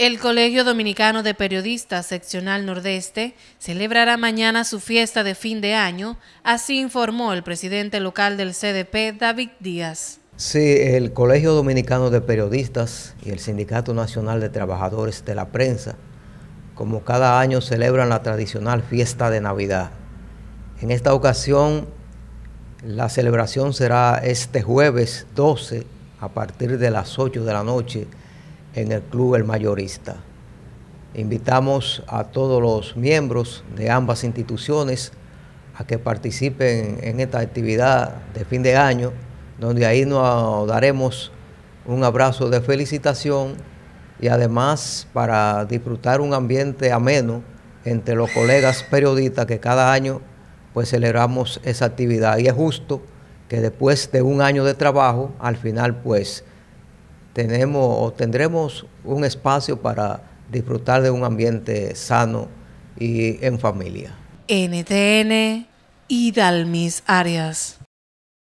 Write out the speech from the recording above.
El Colegio Dominicano de Periodistas Seccional Nordeste celebrará mañana su fiesta de fin de año, así informó el presidente local del CDP, David Díaz. Sí, el Colegio Dominicano de Periodistas y el Sindicato Nacional de Trabajadores de la Prensa, como cada año, celebran la tradicional fiesta de Navidad. En esta ocasión, la celebración será este jueves 12 a partir de las 8 de la noche en el Club El Mayorista. Invitamos a todos los miembros de ambas instituciones a que participen en esta actividad de fin de año, donde ahí nos daremos un abrazo de felicitación y además para disfrutar un ambiente ameno entre los colegas periodistas que cada año pues celebramos esa actividad y es justo que después de un año de trabajo al final pues tenemos o tendremos un espacio para disfrutar de un ambiente sano y en familia. NTN y Arias.